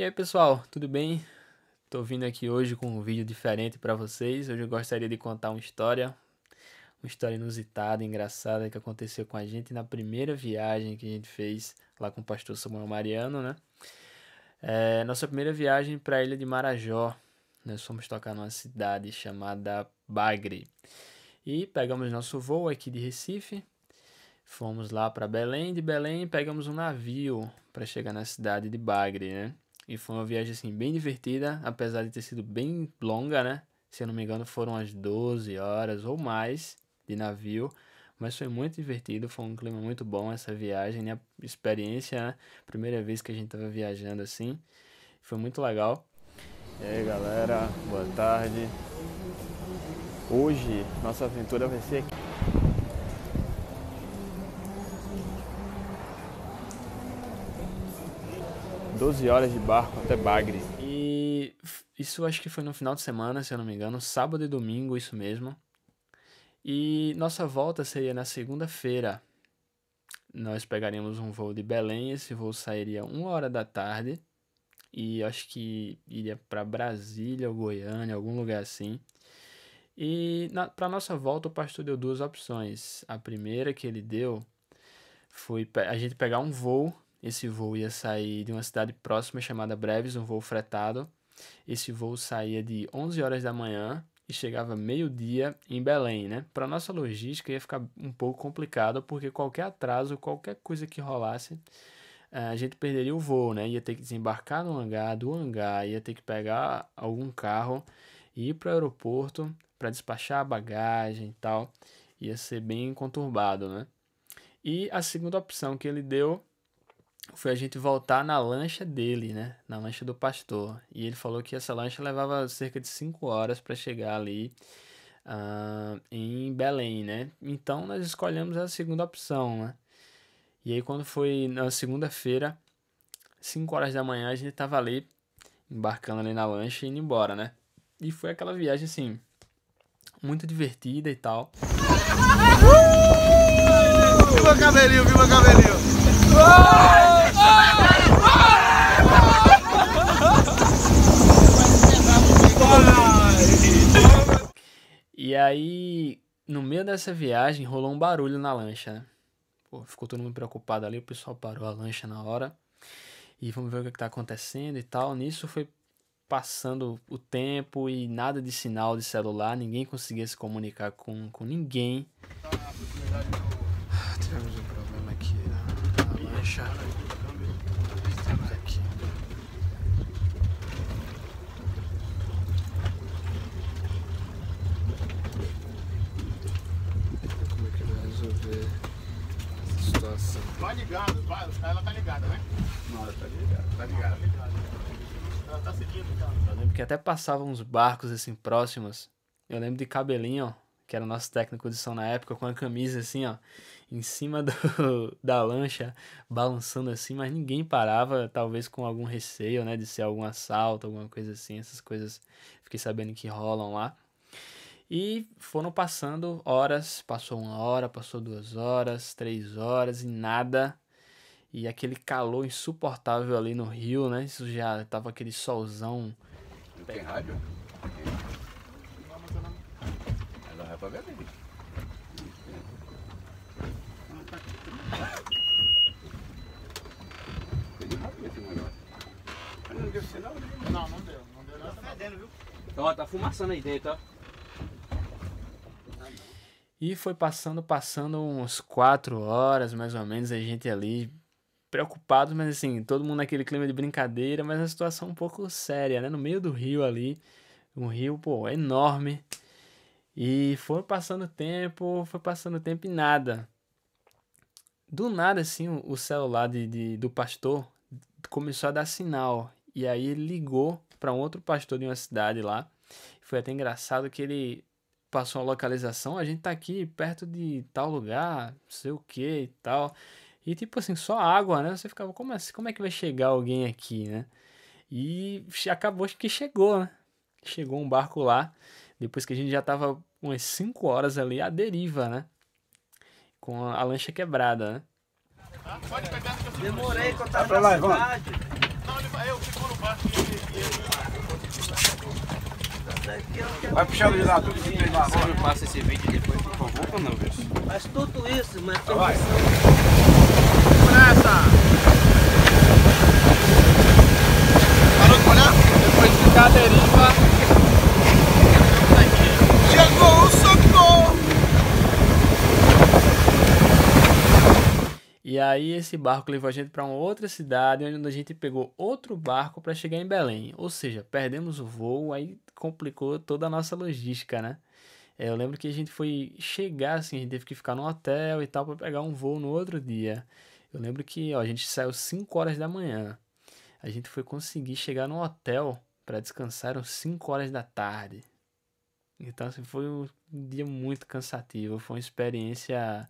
E aí pessoal, tudo bem? Estou vindo aqui hoje com um vídeo diferente para vocês. Hoje eu gostaria de contar uma história, uma história inusitada, engraçada que aconteceu com a gente na primeira viagem que a gente fez lá com o pastor Samuel Mariano, né? É, nossa primeira viagem para a ilha de Marajó. Nós fomos tocar numa cidade chamada Bagre. E pegamos nosso voo aqui de Recife, fomos lá para Belém, de Belém pegamos um navio para chegar na cidade de Bagre, né? E foi uma viagem, assim, bem divertida, apesar de ter sido bem longa, né? Se eu não me engano, foram as 12 horas ou mais de navio. Mas foi muito divertido, foi um clima muito bom essa viagem, a né? Experiência, né? Primeira vez que a gente tava viajando assim. Foi muito legal. E aí, galera, boa tarde. Hoje nossa aventura vai ser aqui. 12 horas de barco até Bagre. E isso acho que foi no final de semana, se eu não me engano, sábado e domingo, isso mesmo. E nossa volta seria na segunda-feira. Nós pegaríamos um voo de Belém, esse voo sairia uma hora da tarde e acho que iria para Brasília ou Goiânia, algum lugar assim. E para nossa volta o pastor deu duas opções. A primeira que ele deu foi a gente pegar um voo esse voo ia sair de uma cidade próxima chamada Breves, um voo fretado. Esse voo saía de 11 horas da manhã e chegava meio-dia em Belém, né? Para nossa logística ia ficar um pouco complicado, porque qualquer atraso, qualquer coisa que rolasse, eh, a gente perderia o voo, né? Ia ter que desembarcar no hangar, do hangar, ia ter que pegar algum carro e ir para o aeroporto para despachar a bagagem e tal. Ia ser bem conturbado, né? E a segunda opção que ele deu foi a gente voltar na lancha dele, né? Na lancha do pastor. E ele falou que essa lancha levava cerca de 5 horas para chegar ali uh, em Belém, né? Então nós escolhemos a segunda opção, né? E aí quando foi na segunda-feira, 5 horas da manhã, a gente tava ali embarcando ali na lancha e indo embora, né? E foi aquela viagem assim muito divertida e tal. Uh! Viva cabelinho, viva cabelinho! E aí, no meio dessa viagem, rolou um barulho na lancha, né? Pô, ficou todo mundo preocupado ali, o pessoal parou a lancha na hora. E vamos ver o que, é que tá acontecendo e tal. Nisso foi passando o tempo e nada de sinal de celular, ninguém conseguia se comunicar com, com ninguém. Ah, Vai tá ligado, vai, né? ela tá ligada, né? Não, ela tá ligada, tá ligada. Ela tá seguindo, cara. Eu lembro que até passavam uns barcos assim próximos. Eu lembro de cabelinho, ó, que era o nosso técnico de som na época, com a camisa assim, ó, em cima do, da lancha, balançando assim, mas ninguém parava, talvez com algum receio, né, de ser algum assalto, alguma coisa assim, essas coisas fiquei sabendo que rolam lá. E foram passando horas, passou uma hora, passou duas horas, três horas e nada. E aquele calor insuportável ali no Rio, né? Isso já tava aquele solzão. Não tem rádio? Ela vai pra ver Não, não deu. Não deu nada. Tá fedendo, viu? Então, ó, tá fumaçando aí dentro, ó. E foi passando, passando uns quatro horas, mais ou menos, a gente ali preocupado, mas assim, todo mundo naquele clima de brincadeira, mas uma situação um pouco séria, né? No meio do rio ali, um rio, pô, enorme. E foi passando tempo, foi passando tempo e nada. Do nada, assim, o celular de, de do pastor começou a dar sinal. E aí ele ligou para um outro pastor de uma cidade lá. Foi até engraçado que ele passou a localização, a gente tá aqui perto de tal lugar, não sei o que e tal. E tipo assim, só água, né? Você ficava, como é, como é que vai chegar alguém aqui, né? E acabou que chegou, né? Chegou um barco lá, depois que a gente já tava umas 5 horas ali à deriva, né? Com a, lancha quebrada, né? Pode pegar, Demorei, contar a mensagem. Não, eu fico no barco e ele... Vai puxar o lá tudo que tem lá. Você me passa esse vídeo depois, por favor, ou não, Canavius? Faz tudo isso, mas tem que... Pressa! E aí esse barco levou a gente para uma outra cidade, onde a gente pegou outro barco para chegar em Belém. Ou seja, perdemos o voo, aí complicou toda a nossa logística, né? É, eu lembro que a gente foi chegar assim, a gente teve que ficar no hotel e tal para pegar um voo no outro dia. Eu lembro que ó, a gente saiu 5 horas da manhã. A gente foi conseguir chegar no hotel para descansar às 5 horas da tarde. Então assim, foi um dia muito cansativo, foi uma experiência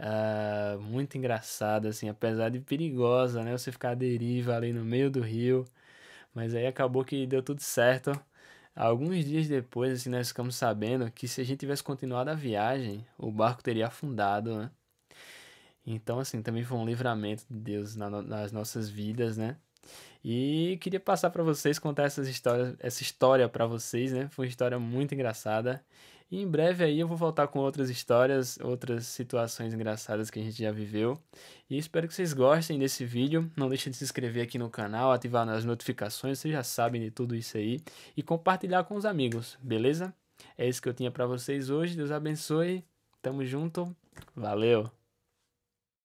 Uh, muito engraçada, assim, apesar de perigosa, né? Você ficar à deriva ali no meio do rio. Mas aí acabou que deu tudo certo. Alguns dias depois, assim, nós ficamos sabendo que se a gente tivesse continuado a viagem, o barco teria afundado, né? Então, assim, também foi um livramento de Deus nas nossas vidas, né? E queria passar para vocês, contar essas histórias, essa história para vocês, né? Foi uma história muito engraçada. E em breve aí eu vou voltar com outras histórias, outras situações engraçadas que a gente já viveu. E espero que vocês gostem desse vídeo. Não deixe de se inscrever aqui no canal, ativar as notificações, vocês já sabem de tudo isso aí. E compartilhar com os amigos, beleza? É isso que eu tinha para vocês hoje. Deus abençoe. Tamo junto. Valeu!